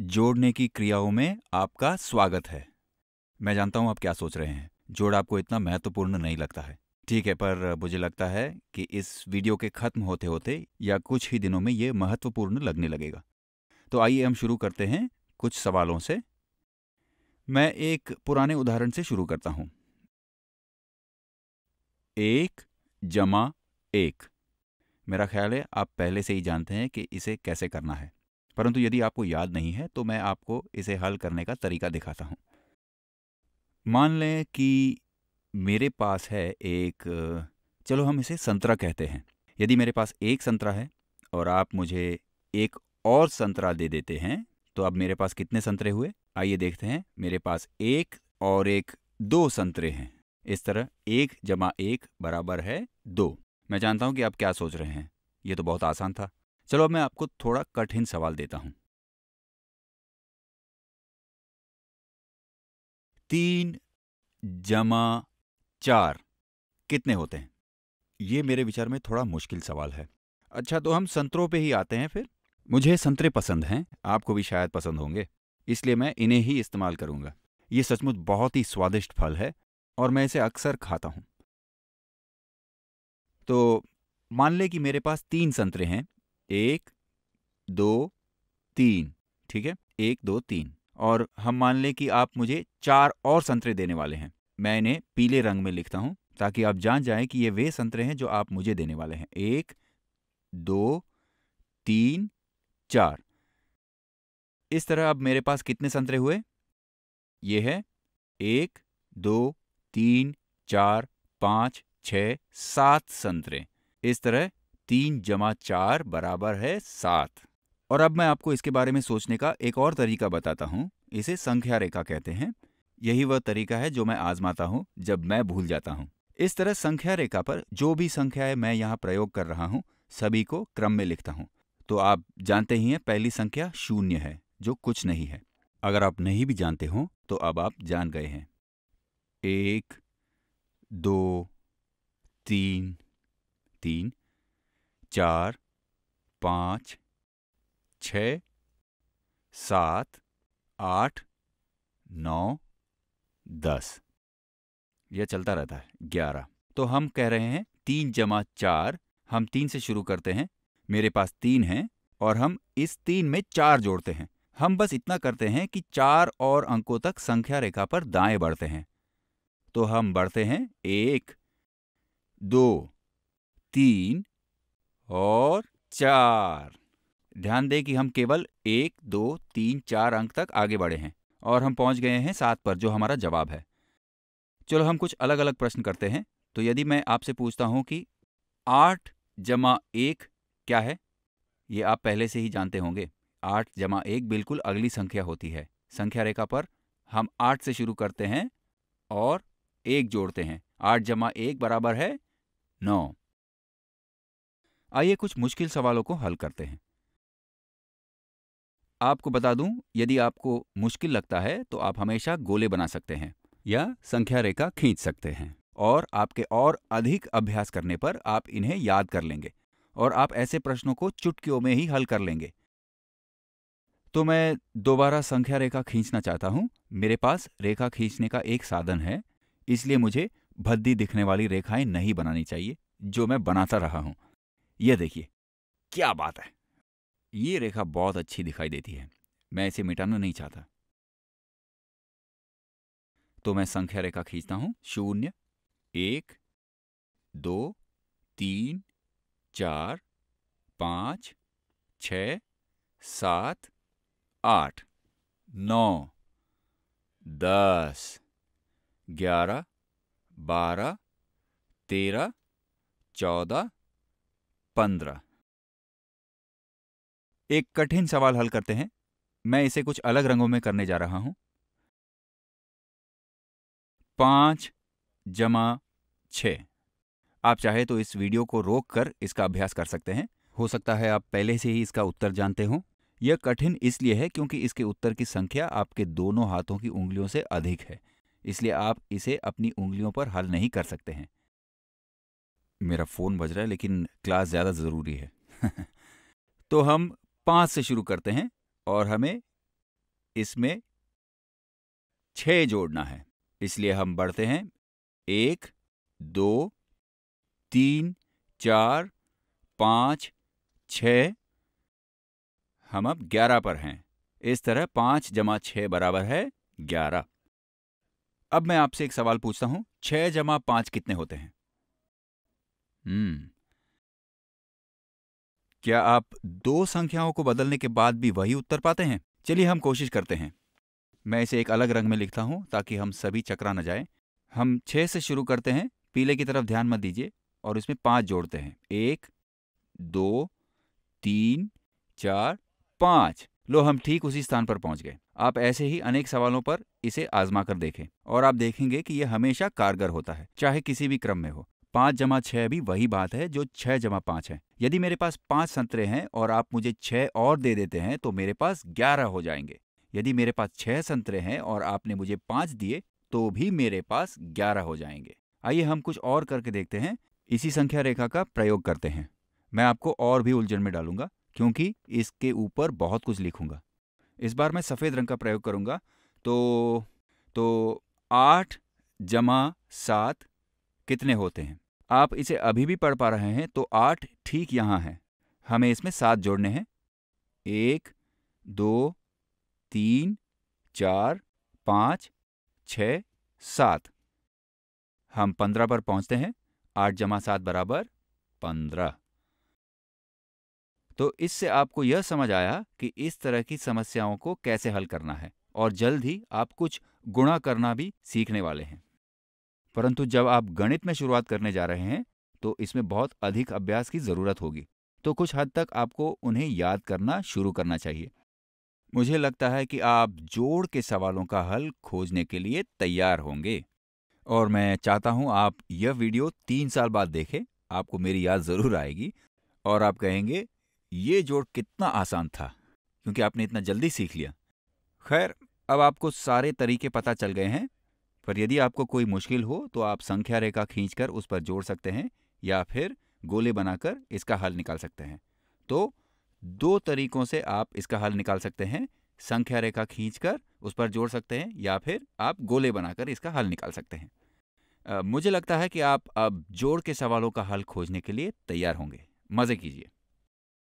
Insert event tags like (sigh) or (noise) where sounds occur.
जोड़ने की क्रियाओं में आपका स्वागत है मैं जानता हूं आप क्या सोच रहे हैं जोड़ आपको इतना महत्वपूर्ण नहीं लगता है ठीक है पर मुझे लगता है कि इस वीडियो के खत्म होते होते या कुछ ही दिनों में ये महत्वपूर्ण लगने लगेगा तो आइए हम शुरू करते हैं कुछ सवालों से मैं एक पुराने उदाहरण से शुरू करता हूं एक जमा एक मेरा ख्याल है आप पहले से ही जानते हैं कि इसे कैसे करना है परंतु यदि आपको याद नहीं है तो मैं आपको इसे हल करने का तरीका दिखाता हूं मान लें कि मेरे पास है एक चलो हम इसे संतरा कहते हैं यदि मेरे पास एक संतरा है और आप मुझे एक और संतरा दे देते हैं तो अब मेरे पास कितने संतरे हुए आइए देखते हैं मेरे पास एक और एक दो संतरे हैं इस तरह एक जमा एक बराबर है दो मैं जानता हूं कि आप क्या सोच रहे हैं ये तो बहुत आसान था चलो मैं आपको थोड़ा कठिन सवाल देता हूं तीन जमा चार कितने होते हैं ये मेरे विचार में थोड़ा मुश्किल सवाल है अच्छा तो हम संतरों पे ही आते हैं फिर मुझे संतरे पसंद हैं आपको भी शायद पसंद होंगे इसलिए मैं इन्हें ही इस्तेमाल करूंगा ये सचमुच बहुत ही स्वादिष्ट फल है और मैं इसे अक्सर खाता हूं तो मान ले कि मेरे पास तीन संतरे हैं एक दो तीन ठीक है एक दो तीन और हम मान लें कि आप मुझे चार और संतरे देने वाले हैं मैं इन्हें पीले रंग में लिखता हूं ताकि आप जान जाएं कि ये वे संतरे हैं जो आप मुझे देने वाले हैं एक दो तीन चार इस तरह अब मेरे पास कितने संतरे हुए ये है एक दो तीन चार पाँच छ सात संतरे इस तरह तीन जमा चार बराबर है सात और अब मैं आपको इसके बारे में सोचने का एक और तरीका बताता हूँ इसे संख्या रेखा कहते हैं यही वह तरीका है जो मैं आजमाता हूँ जब मैं भूल जाता हूँ इस तरह संख्या रेखा पर जो भी संख्याएं मैं यहाँ प्रयोग कर रहा हूँ सभी को क्रम में लिखता हूँ तो आप जानते ही हैं पहली संख्या शून्य है जो कुछ नहीं है अगर आप नहीं भी जानते हो तो अब आप जान गए हैं एक दो तीन तीन चार पाँच छ सात आठ नौ दस यह चलता रहता है ग्यारह तो हम कह रहे हैं तीन जमा चार हम तीन से शुरू करते हैं मेरे पास तीन हैं और हम इस तीन में चार जोड़ते हैं हम बस इतना करते हैं कि चार और अंकों तक संख्या रेखा पर दाएं बढ़ते हैं तो हम बढ़ते हैं एक दो तीन और चार ध्यान दें कि हम केवल एक दो तीन चार अंक तक आगे बढ़े हैं और हम पहुंच गए हैं सात पर जो हमारा जवाब है चलो हम कुछ अलग अलग प्रश्न करते हैं तो यदि मैं आपसे पूछता हूं कि आठ जमा एक क्या है ये आप पहले से ही जानते होंगे आठ जमा एक बिल्कुल अगली संख्या होती है संख्या रेखा पर हम आठ से शुरू करते हैं और एक जोड़ते हैं आठ जमा एक बराबर है नौ आइए कुछ मुश्किल सवालों को हल करते हैं आपको बता दूं यदि आपको मुश्किल लगता है तो आप हमेशा गोले बना सकते हैं या संख्या रेखा खींच सकते हैं और आपके और अधिक अभ्यास करने पर आप इन्हें याद कर लेंगे और आप ऐसे प्रश्नों को चुटकियों में ही हल कर लेंगे तो मैं दोबारा संख्या रेखा खींचना चाहता हूं मेरे पास रेखा खींचने का एक साधन है इसलिए मुझे भद्दी दिखने वाली रेखाएं नहीं बनानी चाहिए जो मैं बनाता रहा हूं ये देखिए क्या बात है ये रेखा बहुत अच्छी दिखाई देती है मैं इसे मिटाना नहीं चाहता तो मैं संख्या रेखा खींचता हूं शून्य एक दो तीन चार पांच छ सात आठ नौ दस ग्यारह बारह तेरह चौदह पंद्रह एक कठिन सवाल हल करते हैं मैं इसे कुछ अलग रंगों में करने जा रहा हूं पांच जमा छ आप चाहे तो इस वीडियो को रोक कर इसका अभ्यास कर सकते हैं हो सकता है आप पहले से ही इसका उत्तर जानते हो यह कठिन इसलिए है क्योंकि इसके उत्तर की संख्या आपके दोनों हाथों की उंगलियों से अधिक है इसलिए आप इसे अपनी उंगलियों पर हल नहीं कर सकते हैं मेरा फ़ोन बज रहा है लेकिन क्लास ज़्यादा ज़रूरी है (laughs) तो हम पांच से शुरू करते हैं और हमें इसमें छ जोड़ना है इसलिए हम बढ़ते हैं एक दो तीन चार पांच छ हम अब ग्यारह पर हैं इस तरह पांच जमा छ बराबर है ग्यारह अब मैं आपसे एक सवाल पूछता हूं छह जमा पांच कितने होते हैं हम्म क्या आप दो संख्याओं को बदलने के बाद भी वही उत्तर पाते हैं चलिए हम कोशिश करते हैं मैं इसे एक अलग रंग में लिखता हूं ताकि हम सभी चकरा न जाए हम छह से शुरू करते हैं पीले की तरफ ध्यान मत दीजिए और इसमें पांच जोड़ते हैं एक दो तीन चार पांच लो हम ठीक उसी स्थान पर पहुंच गए आप ऐसे ही अनेक सवालों पर इसे आजमा कर देखें और आप देखेंगे कि यह हमेशा कारगर होता है चाहे किसी भी क्रम में हो पाँच जमा छः भी वही बात है जो छः जमा पाँच है यदि मेरे पास पाँच संतरे हैं और आप मुझे छः और दे देते हैं तो मेरे पास ग्यारह हो जाएंगे यदि मेरे पास छः संतरे हैं और आपने मुझे पाँच दिए तो भी मेरे पास ग्यारह हो जाएंगे आइए हम कुछ और करके देखते हैं इसी संख्या रेखा का प्रयोग करते हैं मैं आपको और भी उलझन में डालूंगा क्योंकि इसके ऊपर बहुत कुछ लिखूंगा इस बार मैं सफ़ेद रंग का प्रयोग करूंगा तो तो आठ जमा सात कितने होते हैं आप इसे अभी भी पढ़ पा रहे हैं तो आठ ठीक यहाँ है हमें इसमें सात जोड़ने हैं एक दो तीन चार पाँच छ सात हम पंद्रह पर पहुंचते हैं आठ जमा सात बराबर पंद्रह तो इससे आपको यह समझ आया कि इस तरह की समस्याओं को कैसे हल करना है और जल्द ही आप कुछ गुणा करना भी सीखने वाले हैं परंतु जब आप गणित में शुरुआत करने जा रहे हैं तो इसमें बहुत अधिक अभ्यास की ज़रूरत होगी तो कुछ हद तक आपको उन्हें याद करना शुरू करना चाहिए मुझे लगता है कि आप जोड़ के सवालों का हल खोजने के लिए तैयार होंगे और मैं चाहता हूं आप यह वीडियो तीन साल बाद देखें आपको मेरी याद ज़रूर आएगी और आप कहेंगे ये जोड़ कितना आसान था क्योंकि आपने इतना जल्दी सीख लिया खैर अब आपको सारे तरीके पता चल गए हैं पर यदि आपको कोई मुश्किल हो तो आप संख्या रेखा खींचकर उस पर जोड़ सकते हैं या फिर गोले बनाकर इसका हल निकाल सकते हैं तो दो तरीकों से आप इसका हल निकाल सकते हैं संख्या रेखा खींचकर उस पर जोड़ सकते हैं या फिर आप गोले बनाकर इसका हल निकाल सकते हैं आ, मुझे लगता है कि आप अब जोड़ के सवालों का हल खोजने के लिए तैयार होंगे मज़े कीजिए